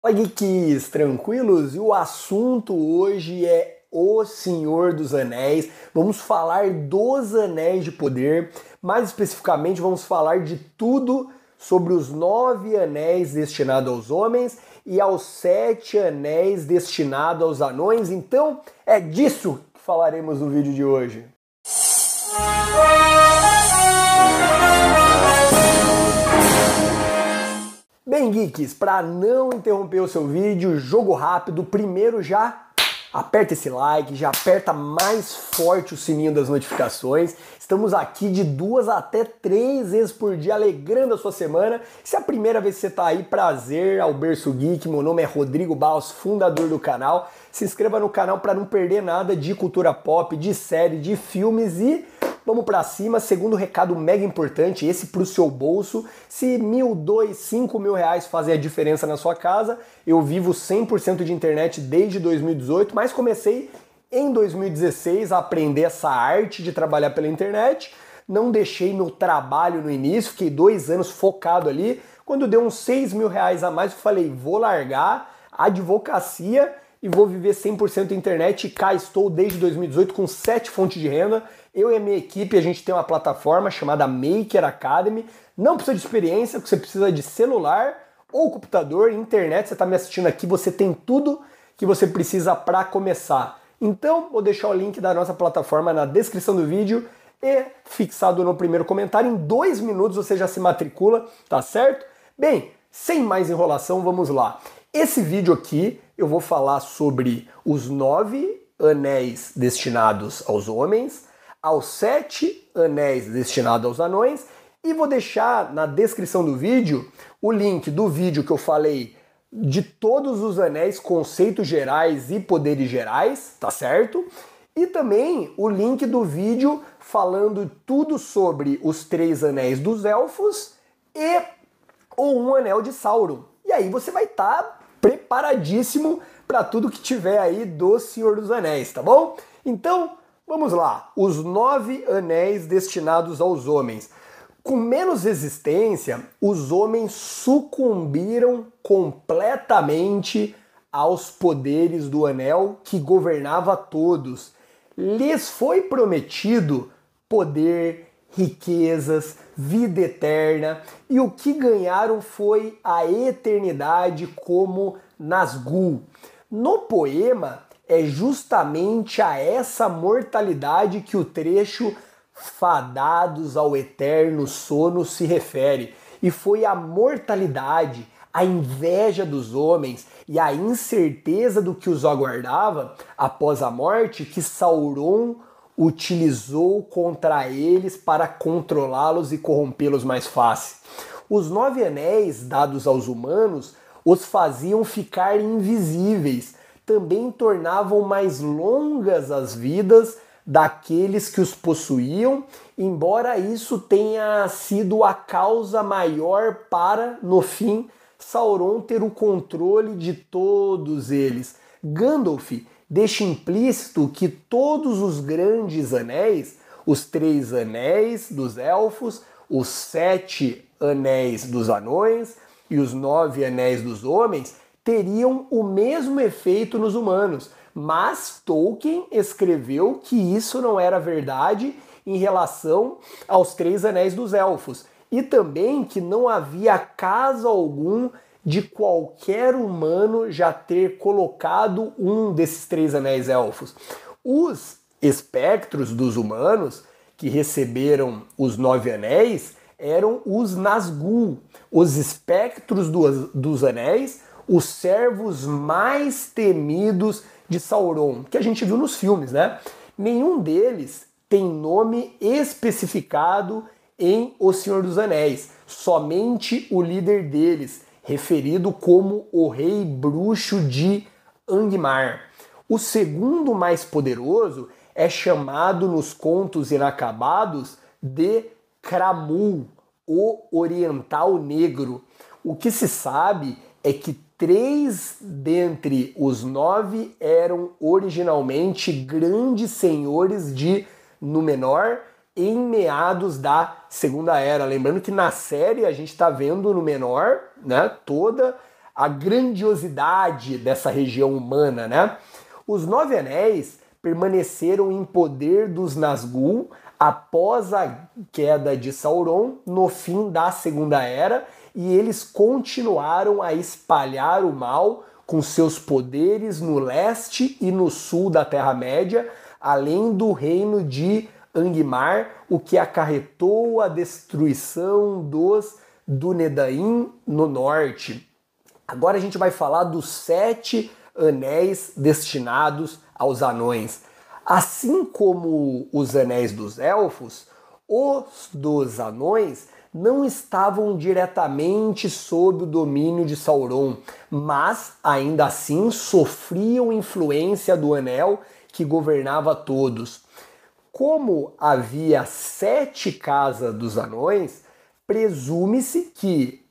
Oi, geeks, tranquilos? E o assunto hoje é O Senhor dos Anéis. Vamos falar dos Anéis de Poder, mais especificamente, vamos falar de tudo sobre os nove anéis destinados aos homens e aos sete anéis destinados aos anões. Então, é disso que falaremos no vídeo de hoje. Música Bem, geeks, para não interromper o seu vídeo, jogo rápido, primeiro já aperta esse like, já aperta mais forte o sininho das notificações. Estamos aqui de duas até três vezes por dia, alegrando a sua semana. Se é a primeira vez que você está aí, prazer ao Berço Geek. Meu nome é Rodrigo Baus, fundador do canal. Se inscreva no canal para não perder nada de cultura pop, de série, de filmes e Vamos para cima, segundo recado mega importante, esse pro seu bolso. Se mil, dois, cinco mil reais fazem a diferença na sua casa, eu vivo 100% de internet desde 2018, mas comecei em 2016 a aprender essa arte de trabalhar pela internet. Não deixei meu trabalho no início, fiquei dois anos focado ali. Quando deu uns seis mil reais a mais, eu falei, vou largar a advocacia e vou viver 100% internet. E cá estou desde 2018 com sete fontes de renda. Eu e a minha equipe, a gente tem uma plataforma chamada Maker Academy. Não precisa de experiência, você precisa de celular ou computador, internet. Você está me assistindo aqui, você tem tudo que você precisa para começar. Então, vou deixar o link da nossa plataforma na descrição do vídeo e fixado no primeiro comentário. Em dois minutos você já se matricula, tá certo? Bem, sem mais enrolação, vamos lá. Esse vídeo aqui eu vou falar sobre os nove anéis destinados aos homens, aos sete anéis destinados aos anões, e vou deixar na descrição do vídeo o link do vídeo que eu falei de todos os anéis, conceitos gerais e poderes gerais, tá certo? E também o link do vídeo falando tudo sobre os três anéis dos elfos e ou um anel de Sauron. E aí você vai estar tá preparadíssimo para tudo que tiver aí do Senhor dos Anéis, tá bom? Então, vamos lá. Os nove anéis destinados aos homens. Com menos resistência, os homens sucumbiram completamente aos poderes do anel que governava todos. Lhes foi prometido poder, riquezas, vida eterna, e o que ganharam foi a eternidade como Nazgûl. No poema é justamente a essa mortalidade que o trecho fadados ao eterno sono se refere, e foi a mortalidade, a inveja dos homens e a incerteza do que os aguardava após a morte que Sauron utilizou contra eles para controlá-los e corrompê-los mais fácil. Os nove anéis dados aos humanos os faziam ficar invisíveis, também tornavam mais longas as vidas daqueles que os possuíam, embora isso tenha sido a causa maior para, no fim, Sauron ter o controle de todos eles. Gandalf deixa implícito que todos os grandes anéis, os três anéis dos elfos, os sete anéis dos anões e os nove anéis dos homens, teriam o mesmo efeito nos humanos. Mas Tolkien escreveu que isso não era verdade em relação aos três anéis dos elfos e também que não havia caso algum de qualquer humano já ter colocado um desses três anéis elfos. Os espectros dos humanos que receberam os nove anéis eram os Nazgûl, os espectros do, dos anéis, os servos mais temidos de Sauron, que a gente viu nos filmes, né? Nenhum deles tem nome especificado em O Senhor dos Anéis, somente o líder deles, referido como o rei bruxo de Angmar. O segundo mais poderoso é chamado nos contos inacabados de Kramul, o Oriental Negro. O que se sabe é que três dentre os nove eram originalmente grandes senhores de Númenor em meados da Segunda Era. Lembrando que na série a gente está vendo no menor, né, toda a grandiosidade dessa região humana, né? Os Nove Anéis permaneceram em poder dos Nazgûl após a queda de Sauron no fim da Segunda Era e eles continuaram a espalhar o mal com seus poderes no leste e no sul da Terra-média, além do reino de Angmar, o que acarretou a destruição dos Dunedain no norte. Agora a gente vai falar dos sete anéis destinados aos anões. Assim como os anéis dos elfos, os dos anões não estavam diretamente sob o domínio de Sauron, mas ainda assim sofriam influência do anel que governava todos. Como havia sete casas dos anões, presume-se que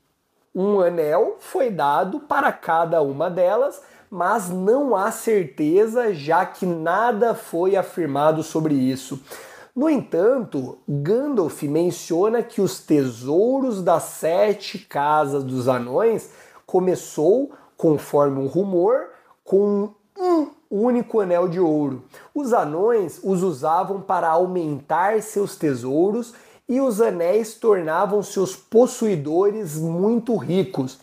um anel foi dado para cada uma delas, mas não há certeza, já que nada foi afirmado sobre isso. No entanto, Gandalf menciona que os tesouros das sete casas dos anões começou, conforme um rumor, com um único anel de ouro. Os anões os usavam para aumentar seus tesouros e os anéis tornavam seus possuidores muito ricos.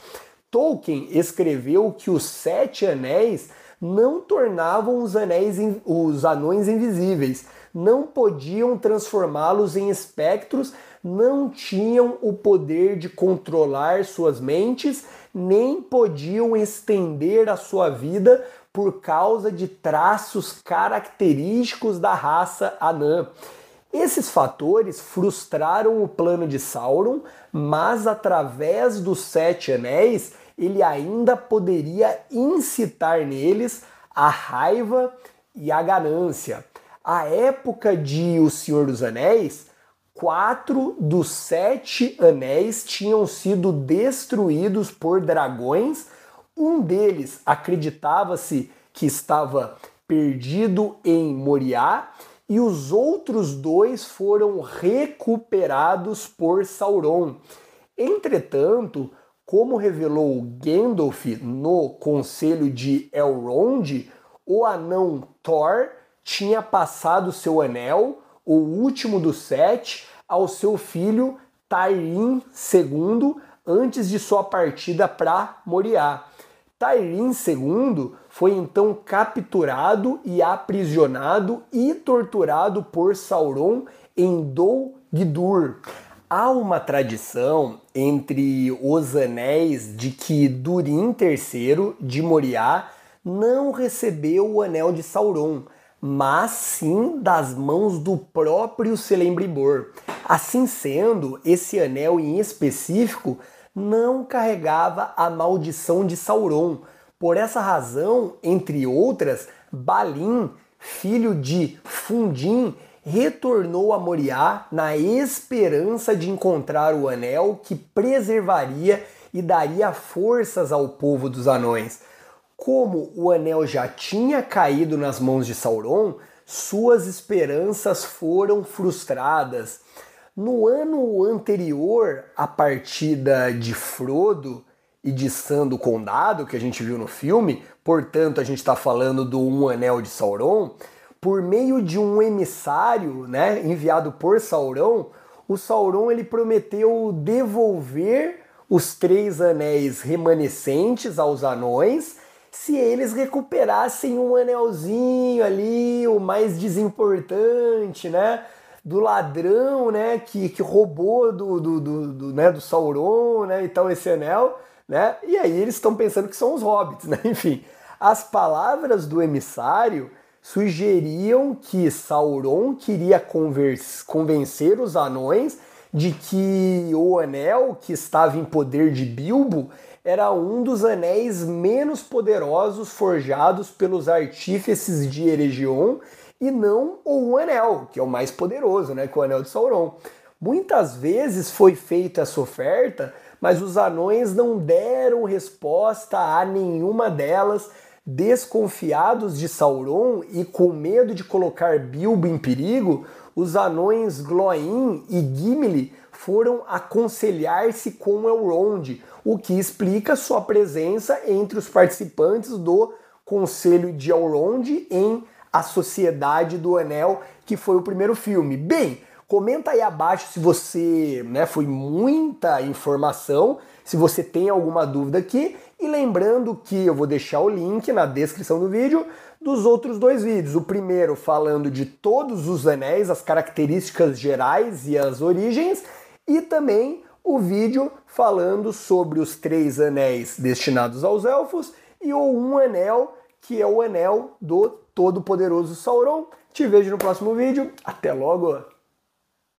Tolkien escreveu que os sete anéis não tornavam os anéis os anões invisíveis, não podiam transformá-los em espectros, não tinham o poder de controlar suas mentes, nem podiam estender a sua vida por causa de traços característicos da raça anã. Esses fatores frustraram o plano de Sauron, mas através dos Sete Anéis ele ainda poderia incitar neles a raiva e a ganância. A época de O Senhor dos Anéis, quatro dos sete anéis tinham sido destruídos por dragões um deles acreditava-se que estava perdido em Moriá e os outros dois foram recuperados por Sauron. Entretanto, como revelou Gandalf no Conselho de Elrond, o anão Thor tinha passado seu anel, o último dos sete, ao seu filho Tyrin II antes de sua partida para Moriá. Tairin II foi então capturado e aprisionado e torturado por Sauron em Dol Guldur. Há uma tradição entre os anéis de que Durin III de Moriá não recebeu o anel de Sauron, mas sim das mãos do próprio Celebrimbor. Assim sendo, esse anel em específico não carregava a maldição de Sauron. Por essa razão, entre outras, Balin, filho de Fundim, retornou a Moriá na esperança de encontrar o anel que preservaria e daria forças ao povo dos anões. Como o anel já tinha caído nas mãos de Sauron, suas esperanças foram frustradas. No ano anterior à partida de Frodo e de Sam do Condado, que a gente viu no filme, portanto a gente está falando do Um Anel de Sauron, por meio de um emissário né, enviado por Sauron, o Sauron ele prometeu devolver os três anéis remanescentes aos anões se eles recuperassem um anelzinho ali, o mais desimportante, né? do ladrão, né, que, que roubou do, do, do, do né, do Sauron, né, e tal, esse anel, né, e aí eles estão pensando que são os hobbits, né, enfim. As palavras do emissário sugeriam que Sauron queria convencer os anões de que o anel que estava em poder de Bilbo era um dos anéis menos poderosos forjados pelos artífices de Eregion e não o anel, que é o mais poderoso, né, que é o anel de Sauron. Muitas vezes foi feita essa oferta, mas os anões não deram resposta a nenhuma delas, desconfiados de Sauron e com medo de colocar Bilbo em perigo, os anões Gloin e Gimli foram aconselhar-se com Elrond, o que explica sua presença entre os participantes do Conselho de Elrond em a Sociedade do Anel, que foi o primeiro filme. Bem, comenta aí abaixo se você, né, foi muita informação, se você tem alguma dúvida aqui. E lembrando que eu vou deixar o link na descrição do vídeo dos outros dois vídeos. O primeiro falando de todos os anéis, as características gerais e as origens, e também o vídeo falando sobre os três anéis destinados aos elfos e o um anel que é o anel do todo-poderoso Sauron. Te vejo no próximo vídeo. Até logo!